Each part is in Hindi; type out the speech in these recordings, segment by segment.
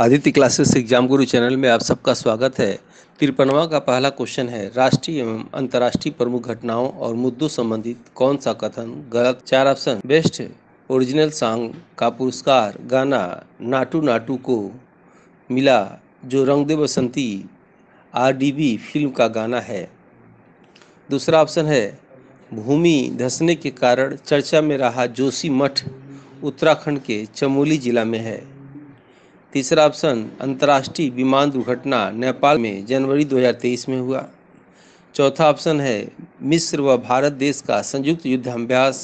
Aditya classes exam Guru channel में आप सबका स्वागत है तिरपनवा का पहला क्वेश्चन है राष्ट्रीय एवं अंतर्राष्ट्रीय प्रमुख घटनाओं और मुद्दों संबंधित कौन सा कथन गलत चार ऑप्शन बेस्ट ओरिजिनल सॉन्ग का पुरस्कार गाना नाटू नाटू को मिला जो रंग दे बसंती आर फिल्म का गाना है दूसरा ऑप्शन है भूमि धंसने के कारण चर्चा में रहा जोशी मठ उत्तराखंड के चमोली जिला में है तीसरा ऑप्शन अंतर्राष्ट्रीय विमान दुर्घटना नेपाल में जनवरी 2023 में हुआ चौथा ऑप्शन है मिस्र व भारत देश का संयुक्त युद्धाभ्यास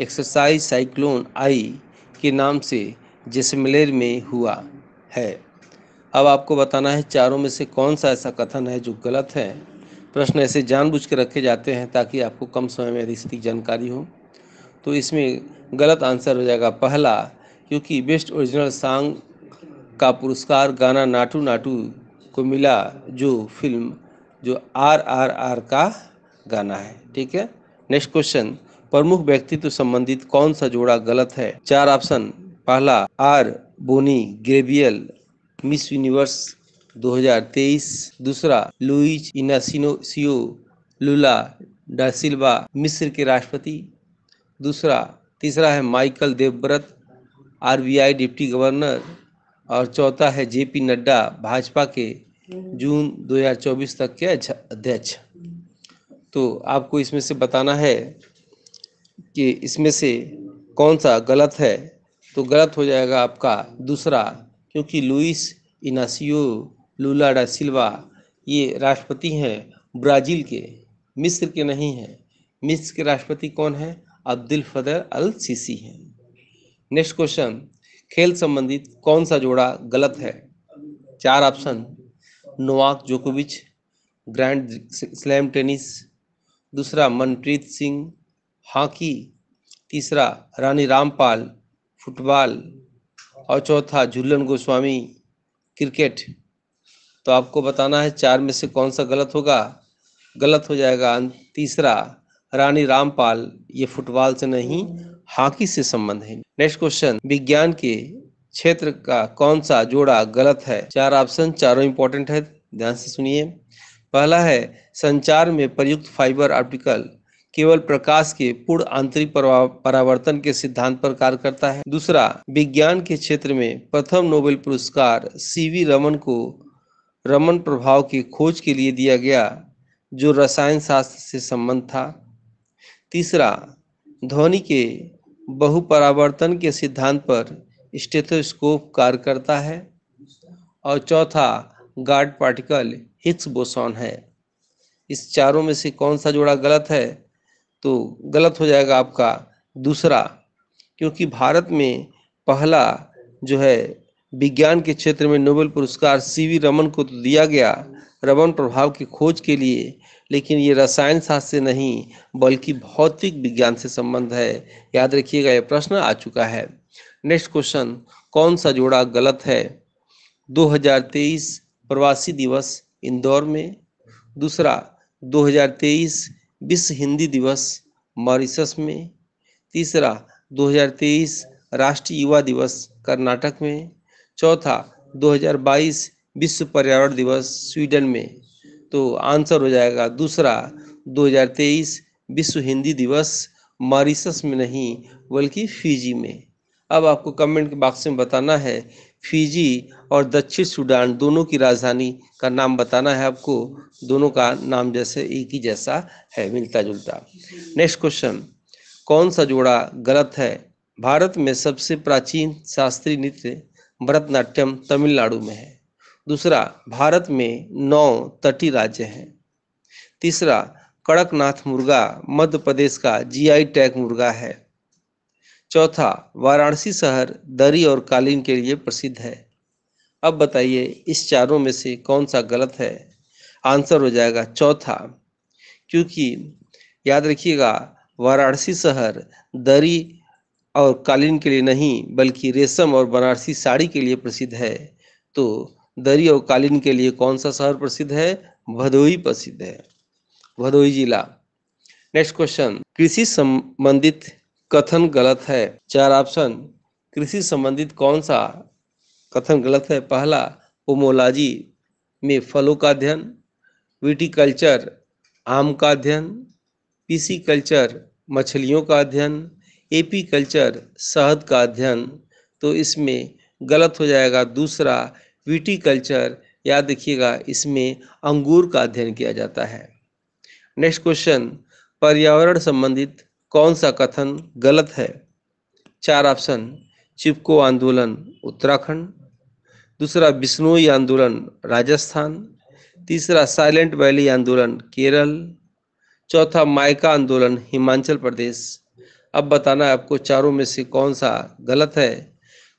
एक्सरसाइज साइक्लोन आई के नाम से जैसमलेर में हुआ है अब आपको बताना है चारों में से कौन सा ऐसा कथन है जो गलत है प्रश्न ऐसे जानबूझ के रखे जाते हैं ताकि आपको कम समय में अधिक सटीक जानकारी हो तो इसमें गलत आंसर हो जाएगा पहला क्योंकि बेस्ट ओरिजिनल सॉन्ग का पुरस्कार गाना नाटू नाटू को मिला जो फिल्म जो आर आर आर का गाना है ठीक है नेक्स्ट क्वेश्चन प्रमुख व्यक्तित्व संबंधित कौन सा जोड़ा गलत है चार ऑप्शन पहला R'Bonney Gabriel Miss Universe 2023 दूसरा लुइज इनासिनोसियो लुला डासिल्वा मिस्र के राष्ट्रपति दूसरा तीसरा है Michael Debabrata RBI deputy governor और चौथा है जेपी नड्डा भाजपा के हम्म। जून 2024 तक के अध्यक्ष तो आपको इसमें से बताना है कि इसमें से कौन सा गलत है तो गलत हो जाएगा आपका दूसरा क्योंकि लुइस इनासियो लूला डा सिल्वा ये राष्ट्रपति हैं ब्राज़ील के मिस्र के नहीं हैं मिस्र के राष्ट्रपति कौन हैं अब्दुल फदर अल सीसी हैं नेक्स्ट क्वेश्चन खेल संबंधित कौन सा जोड़ा गलत है चार ऑप्शन नोवाक जोकोविच ग्रैंड स्लैम टेनिस दूसरा मनप्रीत सिंह हॉकी तीसरा रानी रामपाल फुटबॉल और चौथा झूलन गोस्वामी क्रिकेट तो आपको बताना है चार में से कौन सा गलत होगा गलत हो जाएगा तीसरा रानी रामपाल ये फुटबॉल से नहीं हॉकी से संबंध है नेक्स्ट क्वेश्चन विज्ञान के क्षेत्र का कौन सा जोड़ा गलत है चार ऑप्शन चारों इंपॉर्टेंट है ध्यान से सुनिए पहला है संचार में प्रयुक्त फाइबर ऑप्टिकल केवल प्रकाश के पूर्ण आंतरिक परावर्तन के सिद्धांत पर कार्य करता है दूसरा विज्ञान के क्षेत्र में प्रथम नोबेल पुरस्कार सीवी रमन को रमन प्रभाव की खोज के लिए दिया गया जो रसायन शास्त्र से संबंध था तीसरा ध्वनि के बहुपरावर्तन के सिद्धांत पर स्टेथोस्कोप कार्य करता है और चौथा गार्ड पार्टिकल हिक्स बोसॉन है इस चारों में से कौन सा जोड़ा गलत है तो गलत हो जाएगा आपका दूसरा क्योंकि भारत में पहला जो है विज्ञान के क्षेत्र में नोबेल पुरस्कार सीवी रमन को तो दिया गया रमन प्रभाव की खोज के लिए लेकिन ये रसायन शास्त्र से नहीं बल्कि भौतिक विज्ञान से संबंध है याद रखिएगा यह प्रश्न आ चुका है नेक्स्ट क्वेश्चन कौन सा जोड़ा गलत है 2023 प्रवासी दिवस इंदौर में दूसरा 2023 विश्व हिंदी दिवस मॉरिशस में तीसरा 2023 राष्ट्रीय युवा दिवस कर्नाटक में चौथा 2022 विश्व पर्यावरण दिवस स्वीडन में तो आंसर हो जाएगा दूसरा 2023 विश्व हिंदी दिवस मॉरिशस में नहीं बल्कि फिजी में अब आपको कमेंट के बॉक्स में बताना है फिजी और दक्षिण सूडान दोनों की राजधानी का नाम बताना है आपको दोनों का नाम जैसे एक ही जैसा है मिलता जुलता नेक्स्ट क्वेश्चन कौन सा जोड़ा गलत है भारत में सबसे प्राचीन शास्त्रीय नृत्य भरतनाट्यम तमिलनाडु में है दूसरा भारत में नौ तटीय राज्य हैं तीसरा कड़कनाथ मुर्गा मध्य प्रदेश का जीआई टैग मुर्गा है चौथा वाराणसी शहर दरी और कालीन के लिए प्रसिद्ध है अब बताइए इस चारों में से कौन सा गलत है आंसर हो जाएगा चौथा क्योंकि याद रखिएगा वाराणसी शहर दरी और कालीन के लिए नहीं बल्कि रेशम और बनारसी साड़ी के लिए प्रसिद्ध है तो दरी और कालीन के लिए कौन सा शहर प्रसिद्ध है भदोई प्रसिद्ध है भदोई जिला नेक्स्ट क्वेश्चन कृषि संबंधित कथन गलत है चार ऑप्शन कृषि संबंधित कौन सा कथन गलत है पहला ओमोलॉजी में फलों का अध्ययन विटिकल्चर आम का अध्ययन पीसी कल्चर मछलियों का अध्ययन एपी कल्चर शहद का अध्ययन तो इसमें गलत हो जाएगा दूसरा कल्चर याद देखिएगा इसमें अंगूर का अध्ययन किया जाता है नेक्स्ट क्वेश्चन पर्यावरण संबंधित कौन सा कथन गलत है चार ऑप्शन चिपको आंदोलन उत्तराखंड दूसरा बिश्नोई आंदोलन राजस्थान तीसरा साइलेंट वैली आंदोलन केरल चौथा मायका आंदोलन हिमाचल प्रदेश अब बताना है आपको चारों में से कौन सा गलत है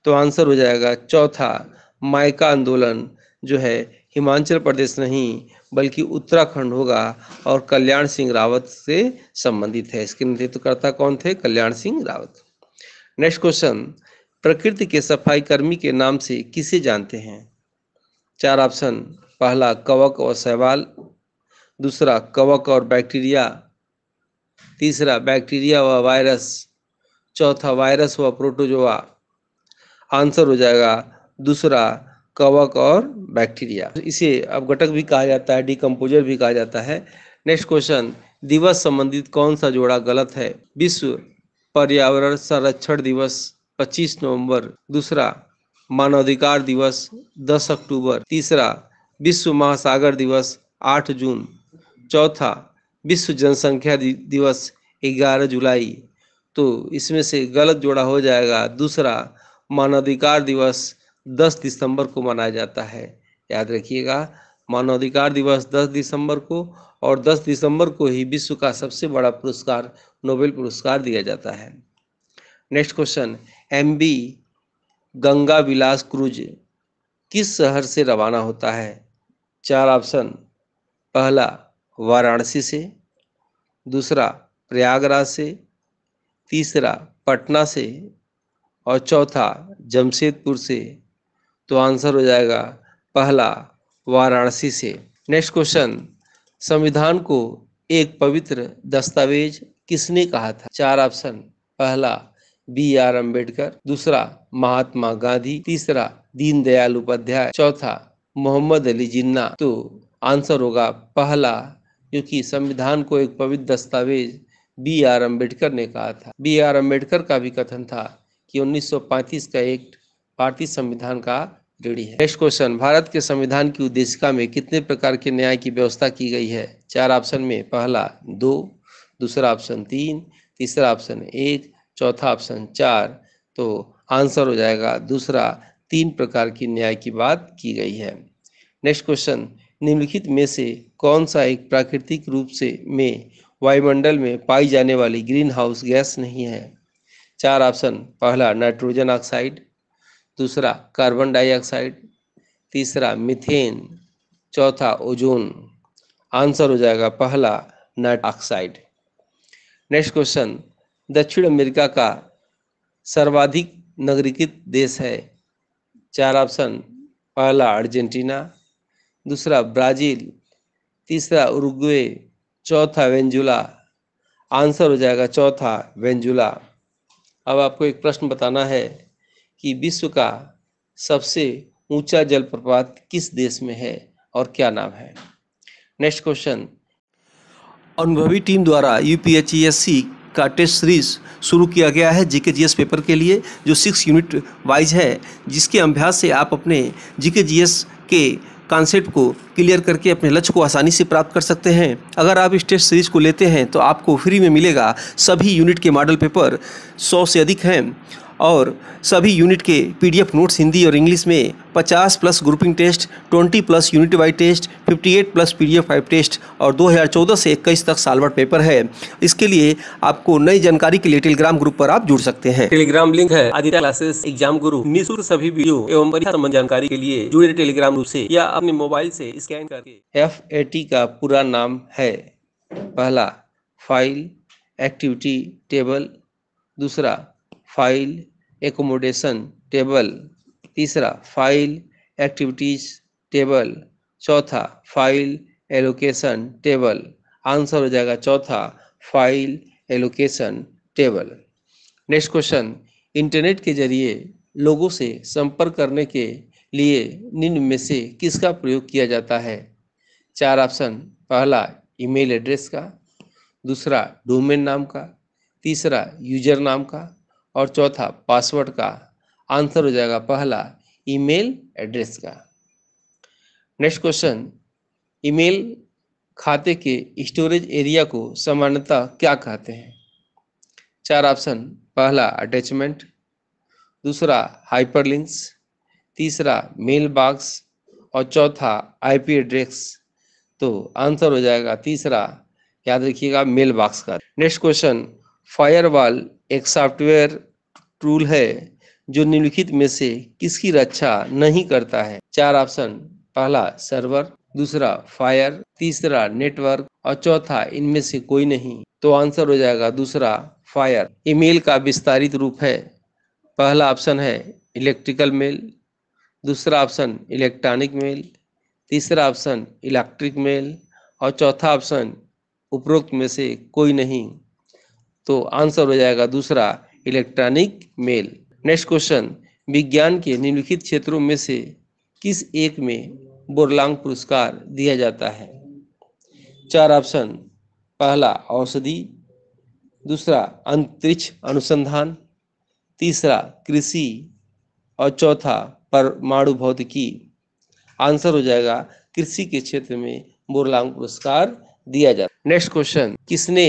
तो आंसर हो जाएगा चौथा माइका आंदोलन जो है हिमाचल प्रदेश नहीं बल्कि उत्तराखंड होगा और कल्याण सिंह रावत से संबंधित है इसके नेतृत्वकर्ता कौन थे कल्याण सिंह रावत नेक्स्ट क्वेश्चन प्रकृति के सफाई कर्मी के नाम से किसे जानते हैं चार ऑप्शन पहला कवक और सहवाल दूसरा कवक और बैक्टीरिया तीसरा बैक्टीरिया व वायरस चौथा वायरस व प्रोटोजोआ आंसर हो जाएगा दूसरा कवक और बैक्टीरिया इसे अब घटक भी कहा जाता है डिकम्पोजर भी कहा जाता है नेक्स्ट क्वेश्चन दिवस संबंधित कौन सा जोड़ा गलत है विश्व पर्यावरण संरक्षण दिवस 25 नवंबर दूसरा मानवाधिकार दिवस 10 अक्टूबर तीसरा विश्व महासागर दिवस 8 जून चौथा विश्व जनसंख्या दिवस 11 जुलाई तो इसमें से गलत जोड़ा हो जाएगा दूसरा मानवाधिकार दिवस 10 दिसंबर को मनाया जाता है याद रखिएगा मानवाधिकार दिवस 10 दिसंबर को और 10 दिसंबर को ही विश्व का सबसे बड़ा पुरस्कार नोबेल पुरस्कार दिया जाता है next question M V Ganga Vilas cruise किस शहर से रवाना होता है चार ऑप्शन पहला वाराणसी से दूसरा प्रयागराज से तीसरा पटना से और चौथा जमशेदपुर से तो आंसर हो जाएगा पहला वाराणसी से नेक्स्ट क्वेश्चन संविधान को एक पवित्र दस्तावेज किसने कहा था चार ऑप्शन पहला बी आर अम्बेडकर दूसरा महात्मा गांधी तीसरा दीनदयाल उपाध्याय चौथा मोहम्मद अली जिन्ना तो आंसर होगा पहला क्योंकि संविधान को एक पवित्र दस्तावेज बी आर अम्बेडकर ने कहा था बी आर अम्बेडकर का भी कथन था कि 1935 का एक्ट भारतीय संविधान का डेढ़ी है नेक्स्ट क्वेश्चन भारत के संविधान की उद्देशिका में कितने प्रकार के न्याय की व्यवस्था की गई है चार ऑप्शन में पहला दो दूसरा ऑप्शन तीन तीसरा ऑप्शन एक चौथा ऑप्शन चार तो आंसर हो जाएगा दूसरा तीन प्रकार की न्याय की बात की गई है नेक्स्ट क्वेश्चन निम्नलिखित में से कौन सा एक प्राकृतिक रूप से में वायुमंडल में पाई जाने वाली ग्रीन हाउस गैस नहीं है चार ऑप्शन पहला नाइट्रोजन ऑक्साइड दूसरा कार्बन डाइऑक्साइड तीसरा मिथेन चौथा ओजोन आंसर हो जाएगा पहला नाइट ऑक्साइड नेक्स्ट क्वेश्चन दक्षिण अमेरिका का सर्वाधिक नगरीकृत देश है चार ऑप्शन पहला अर्जेंटीना दूसरा ब्राजील तीसरा उरुग्वे चौथा वेंजुला आंसर हो जाएगा चौथा वेंजुला अब आपको एक प्रश्न बताना है कि विश्व का सबसे ऊंचा जलप्रपात किस देश में है और क्या नाम है नेक्स्ट क्वेश्चन अनुभवी टीम द्वारा यू e का टेस्ट सीरीज शुरू किया गया है जीके जीएस पेपर के लिए जो सिक्स यूनिट वाइज है जिसके अभ्यास से आप अपने जीके जीएस के कॉन्सेप्ट को क्लियर करके अपने लक्ष्य को आसानी से प्राप्त कर सकते हैं अगर आप इस टेस्ट सीरीज को लेते हैं तो आपको फ्री में मिलेगा सभी यूनिट के मॉडल पेपर सौ से अधिक हैं और सभी यूनिट के पीडीएफ नोट्स हिंदी और इंग्लिश में 50 plus grouping test 20 plus unit wise test 58 plus PDF five test और 2014 से इक्कीस तक सालवर पेपर है इसके लिए आपको नई जानकारी के लिए टेलीग्राम ग्रुप पर आप जुड़ सकते हैं टेलीग्राम लिंक है आदित्य क्लासेस एग्जाम गुरु निःशुल्क सभी वीडियो एवं परीक्षा संबंध जानकारी के लिए जुड़े टेलीग्राम ग्रुप ऐसी या अपने मोबाइल से स्कैन करके एफ का पूरा नाम है पहला फाइल एक्टिविटी टेबल दूसरा फाइल एकोमोडेशन टेबल तीसरा फाइल एक्टिविटीज टेबल चौथा फाइल एलोकेशन टेबल आंसर हो जाएगा चौथा file allocation table next question internet के जरिए लोगों से संपर्क करने के लिए निम्न में से किसका प्रयोग किया जाता है चार ऑप्शन पहला ईमेल एड्रेस का दूसरा डोमेन नाम का तीसरा यूजर नाम का और चौथा पासवर्ड का आंसर हो जाएगा पहला ईमेल एड्रेस का नेक्स्ट क्वेश्चन ईमेल खाते के स्टोरेज एरिया को सामान्यतः क्या कहते हैं चार ऑप्शन पहला अटैचमेंट दूसरा हाइपरलिंक्स तीसरा मेल बॉक्स और चौथा आईपी एड्रेस तो आंसर हो जाएगा तीसरा याद रखिएगा मेल बॉक्स का नेक्स्ट क्वेश्चन फायरवॉल एक सॉफ्टवेयर टूल है जो निम्नलिखित में से किसकी रक्षा नहीं करता है चार ऑप्शन पहला सर्वर दूसरा फायर तीसरा नेटवर्क और चौथा इनमें से कोई नहीं तो आंसर हो जाएगा दूसरा फायर ईमेल का विस्तारित रूप है पहला ऑप्शन है इलेक्ट्रिकल मेल दूसरा ऑप्शन इलेक्ट्रॉनिक मेल तीसरा ऑप्शन इलेक्ट्रिक मेल और चौथा ऑप्शन उपरोक्त में से कोई नहीं तो आंसर हो जाएगा दूसरा इलेक्ट्रॉनिक मेल नेक्स्ट क्वेश्चन विज्ञान के निम्नलिखित क्षेत्रों में से किस एक में बोरलांग पुरस्कार दिया जाता है चार ऑप्शन पहला औषधि दूसरा अंतरिक्ष अनुसंधान तीसरा कृषि और चौथा परमाणु भौतिकी आंसर हो जाएगा कृषि के क्षेत्र में बोरलांग पुरस्कार दिया जाता नेक्स्ट क्वेश्चन किसने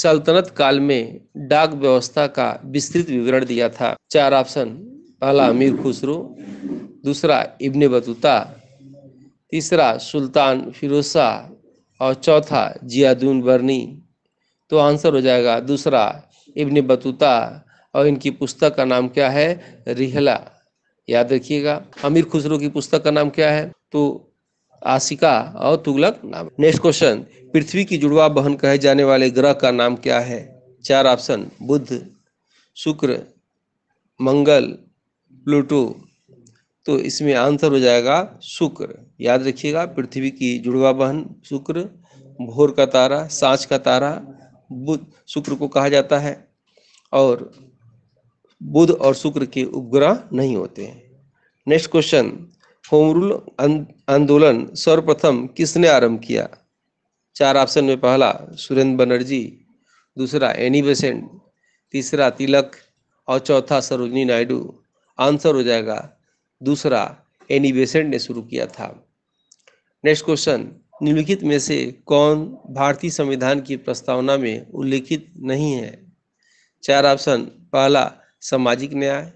सल्तनत काल में डाक व्यवस्था का विस्तृत विवरण दिया था चार ऑप्शन पहला अमीर खुसरो दूसरा इब्ने बतूता तीसरा सुल्तान फिरोसा और चौथा जियादून बर्नी तो आंसर हो जाएगा दूसरा इब्ने बतूता और इनकी पुस्तक का नाम क्या है रिहला याद रखिएगा अमीर खुसरो की पुस्तक का नाम क्या है तो आशिका और तुगलक नाम नेक्स्ट क्वेश्चन पृथ्वी की जुड़वा बहन कहे जाने वाले ग्रह का नाम क्या है चार ऑप्शन बुध शुक्र मंगल प्लूटो तो इसमें आंसर हो जाएगा शुक्र याद रखिएगा पृथ्वी की जुड़वा बहन शुक्र भोर का तारा सांच का तारा बुध शुक्र को कहा जाता है और बुध और शुक्र के उपग्रह नहीं होते हैं नेक्स्ट क्वेश्चन होम रूल अं-, आंदोलन सर्वप्रथम किसने आरंभ किया चार ऑप्शन में पहला सुरेंद्र बनर्जी दूसरा एनी बेसेंट तीसरा तिलक और चौथा सरोजनी नायडू आंसर हो जाएगा दूसरा एनी बेसेंट ने शुरू किया था नेक्स्ट क्वेश्चन निम्नलिखित में से कौन भारतीय संविधान की प्रस्तावना में उल्लेखित नहीं है चार ऑप्शन पहला सामाजिक न्याय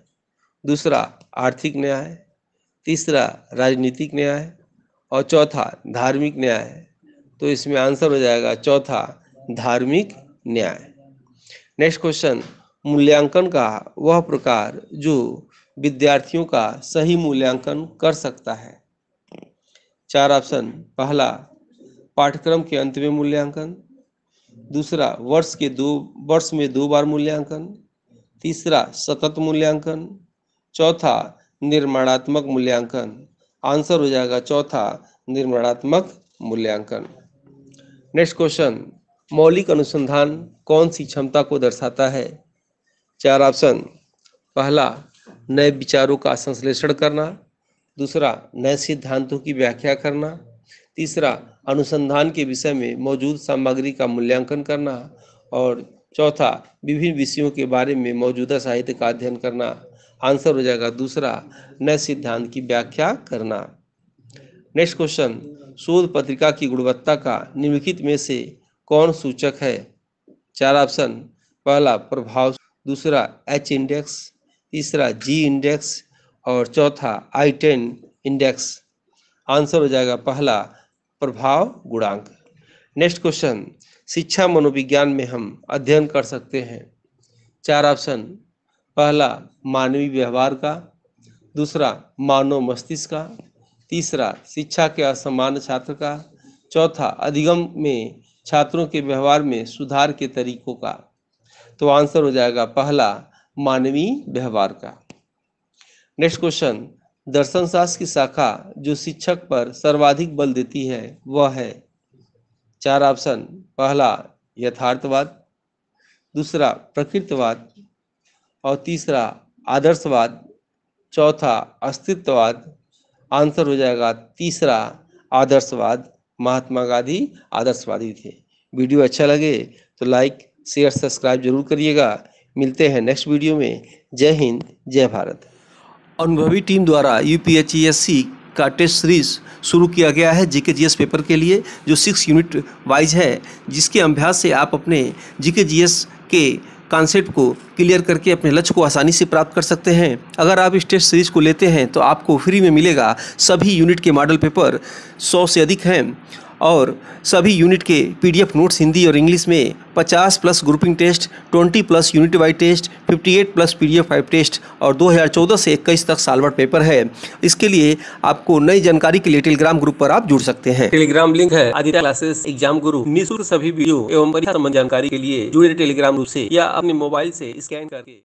दूसरा आर्थिक न्याय तीसरा राजनीतिक न्याय और चौथा धार्मिक न्याय तो इसमें आंसर हो जाएगा चौथा धार्मिक न्याय नेक्स्ट क्वेश्चन मूल्यांकन का वह प्रकार जो विद्यार्थियों का सही मूल्यांकन कर सकता है चार ऑप्शन पहला पाठ्यक्रम के अंत में मूल्यांकन दूसरा वर्ष के दो वर्ष में दो बार मूल्यांकन तीसरा सतत मूल्यांकन चौथा निर्माणात्मक मूल्यांकन आंसर हो जाएगा चौथा निर्माणात्मक मूल्यांकन नेक्स्ट क्वेश्चन मौलिक अनुसंधान कौन सी क्षमता को दर्शाता है चार ऑप्शन पहला नए विचारों का संश्लेषण करना दूसरा नए सिद्धांतों की व्याख्या करना तीसरा अनुसंधान के विषय में मौजूद सामग्री का मूल्यांकन करना और चौथा विभिन्न विषयों के बारे में मौजूदा साहित्य का अध्ययन करना आंसर हो जाएगा दूसरा नए सिद्धांत की व्याख्या करना नेक्स्ट क्वेश्चन शोध पत्रिका की गुणवत्ता का निम्नलिखित में से कौन सूचक है चार ऑप्शन पहला प्रभाव दूसरा एच इंडेक्स तीसरा जी इंडेक्स और चौथा आई टेन इंडेक्स आंसर हो जाएगा पहला प्रभाव गुणांक नेक्स्ट क्वेश्चन शिक्षा मनोविज्ञान में हम अध्ययन कर सकते हैं चार ऑप्शन पहला मानवीय व्यवहार का दूसरा मानव मस्तिष्क का तीसरा शिक्षा के असमान छात्र का चौथा अधिगम में छात्रों के व्यवहार में सुधार के तरीकों का तो आंसर हो जाएगा पहला मानवीय व्यवहार का नेक्स्ट क्वेश्चन दर्शन शास्त्र की शाखा जो शिक्षक पर सर्वाधिक बल देती है वह है चार ऑप्शन पहला यथार्थवाद दूसरा प्रकृतवाद और तीसरा आदर्शवाद चौथा अस्तित्ववाद आंसर हो जाएगा तीसरा आदर्शवाद महात्मा गांधी आदर्शवादी थे वीडियो अच्छा लगे तो लाइक शेयर सब्सक्राइब जरूर करिएगा मिलते हैं नेक्स्ट वीडियो में जय हिंद जय भारत अनुभवी टीम द्वारा यू पी का टेस्ट सीरीज शुरू किया गया है जीके जीएस पेपर के लिए जो सिक्स यूनिट वाइज है जिसके अभ्यास से आप अपने जीके जीएस के कॉन्सेप्ट को क्लियर करके अपने लक्ष्य को आसानी से प्राप्त कर सकते हैं अगर आप इस टेस्ट सीरीज को लेते हैं तो आपको फ्री में मिलेगा सभी यूनिट के मॉडल पेपर सौ से अधिक हैं और सभी यूनिट के पीडीएफ नोट्स हिंदी और इंग्लिश में 50 plus grouping test 20 plus unit wise test 58 plus PDF five test और 2014 से इक्कीस तक सालवर्ट पेपर है इसके लिए आपको नई जानकारी के लिए टेलीग्राम ग्रुप पर आप जुड़ सकते हैं टेलीग्राम लिंक है आदित्य क्लासेस एग्जाम गुरु निःशुल्क सभी वीडियो एवं परीक्षा जानकारी के लिए जुड़े टेलीग्राम ग्रुप ऐसी या अपने मोबाइल ऐसी स्कैन करके